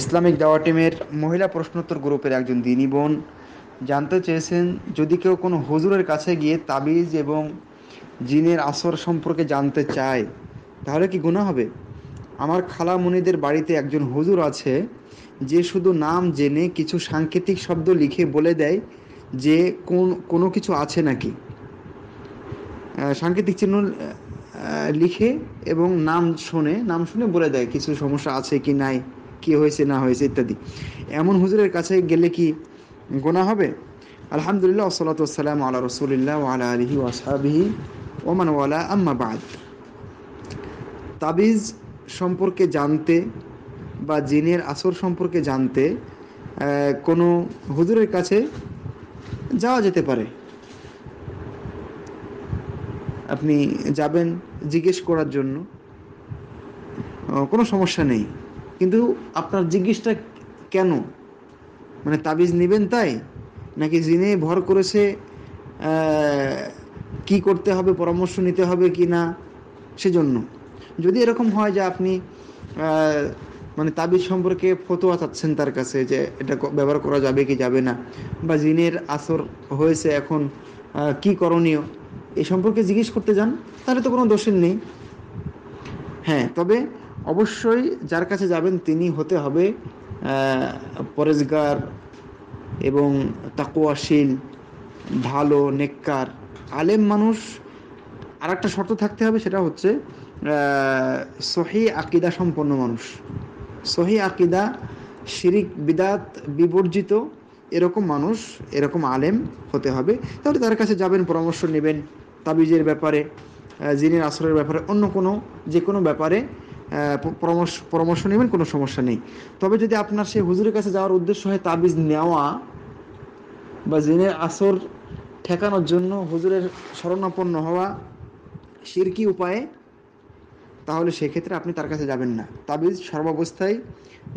Islamic দাওয়া টিমের মহিলা প্রশ্নোত্তর গ্রুপের একজন দিনী বোন জানতে চেয়েছেন যদি কেউ কোনো হুজুরের কাছে গিয়ে তাবিজ এবং জিনের আসর সম্পর্কে জানতে চায় তাহলে কি গুণা হবে আমার খালামুনিদের বাড়িতে একজন হুজুর আছে যে শুধু নাম জেনে কিছু সাংকেতিক শব্দ লিখে বলে দেয় যে কোন কোনো কিছু আছে নাকি সাংকেতিক চিহ্ন লিখে এবং নাম শুনে নাম শুনে বলে দেয় কিছু সমস্যা আছে কি নাই কি হয়েছে না হয়েছে ইত্যাদি এমন হুজুরের কাছে গেলে কি গোনা হবে আলহামদুলিল্লাহ ওসলাতাম আল্লাহ রসুলিল্লাহ আলা আলহি ওয়াসাবিহি ওমান ওয়ালা আম্মাবাদ তাবিজ সম্পর্কে জানতে বা জিনের আসর সম্পর্কে জানতে কোনো হুজুরের কাছে যাওয়া যেতে পারে আপনি যাবেন জিজ্ঞেস করার জন্য কোনো সমস্যা নেই কিন্তু আপনার জিজ্ঞেসটা কেন মানে তাবিজ নেবেন তাই নাকি জিনে ভর করেছে কি করতে হবে পরামর্শ নিতে হবে কি না সেজন্য যদি এরকম হয় যে আপনি মানে তাবিজ সম্পর্কে ফতোয়া চাচ্ছেন তার কাছে যে এটা ব্যবহার করা যাবে কি যাবে না বা জিনের আসর হয়েছে এখন কি করণীয় এ সম্পর্কে জিজ্ঞেস করতে যান তাহলে তো কোনো দোষের নেই হ্যাঁ তবে অবশ্যই যার কাছে যাবেন তিনি হতে হবে পরেজগার এবং তাকুয়াশীল ভালো নেককার আলেম মানুষ আর একটা শর্ত থাকতে হবে সেটা হচ্ছে সহি আকিদা সম্পন্ন মানুষ সহি আকিদা শিরিক বিদাত বিবর্জিত এরকম মানুষ এরকম আলেম হতে হবে তাহলে তার কাছে যাবেন পরামর্শ নেবেন তাবিজের ব্যাপারে জিনের আসরের ব্যাপারে অন্য কোনো যে কোনো ব্যাপারে পরামর্শ পরামর্শ নেবেন কোনো সমস্যা নেই তবে যদি আপনার সেই হুজুরের কাছে যাওয়ার উদ্দেশ্য হয় তাবিজ নেওয়া বা জিনের আসর ঠেকানোর জন্য হুজুরের শরণাপন্ন হওয়া কি উপায়ে তাহলে সেক্ষেত্রে আপনি তার কাছে যাবেন না তাবিজ সর্বাবস্থায়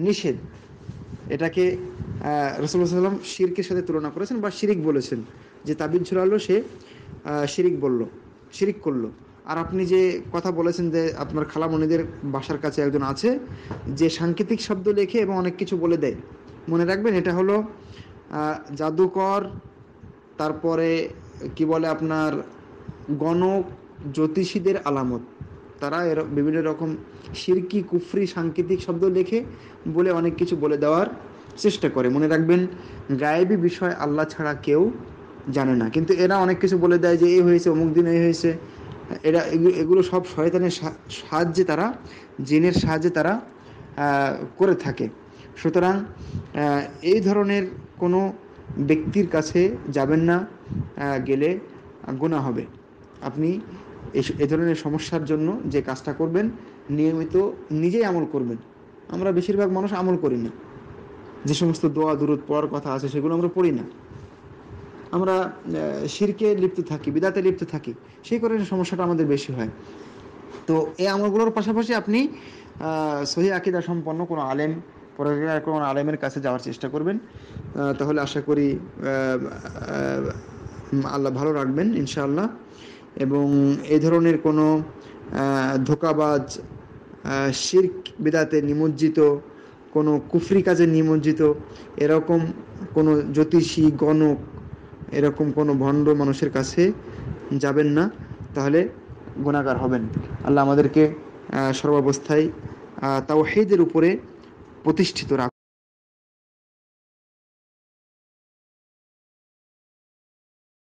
নিষেধ এটাকে রসুল্লাহ সাল্লাম শিরকের সাথে তুলনা করেছেন বা শিরিক বলেছেন যে তাবিজ ঝুলালো সে শিরিক বলল শিরিক করলো আর আপনি যে কথা বলেছেন যে আপনার খালামণিদের বাসার কাছে একজন আছে যে সাংকেতিক শব্দ লেখে এবং অনেক কিছু বলে দেয় মনে রাখবেন এটা হলো জাদুকর তারপরে কি বলে আপনার গণ জ্যোতিষীদের আলামত তারা এর বিভিন্ন রকম শিরকি কুফরি সাংকেতিক শব্দ লেখে বলে অনেক কিছু বলে দেওয়ার চেষ্টা করে মনে রাখবেন গায়েবী বিষয় আল্লাহ ছাড়া কেউ জানে না কিন্তু এরা অনেক কিছু বলে দেয় যে এই হয়েছে অমুক দিন এই হয়েছে এরা এগুলো সব শয়তানের সাহায্যে তারা জিনের সাহায্যে তারা করে থাকে সুতরাং এই ধরনের কোনো ব্যক্তির কাছে যাবেন না গেলে গোনা হবে আপনি এ ধরনের সমস্যার জন্য যে কাজটা করবেন নিয়মিত নিজেই আমল করবেন আমরা বেশিরভাগ মানুষ আমল করি না যে সমস্ত দোয়া দূরত পড়ার কথা আছে সেগুলো আমরা পড়ি না আমরা শিরকে লিপ্ত থাকি বিদাতে লিপ্ত থাকি সেই কারণে সমস্যাটা আমাদের বেশি হয় তো এই আমলগুলোর পাশাপাশি আপনি সহি আকিদা সম্পন্ন কোনো আলেম পড়াশোনা কোনো আলেমের কাছে যাওয়ার চেষ্টা করবেন তাহলে আশা করি আল্লাহ ভালো রাখবেন ইনশাআল্লাহ এবং এই ধরনের কোনো ধোকাবাজ শির্ক বিদাতে নিমজ্জিত কোনো কুফরি কাজে নিমজ্জিত এরকম কোনো জ্যোতিষী গণক এরকম কোনো ভণ্ড মানুষের কাছে যাবেন না তাহলে গুণাকার হবেন আল্লাহ আমাদেরকে সর্বাবস্থায় তাও তাওহিদের উপরে প্রতিষ্ঠিত রাখ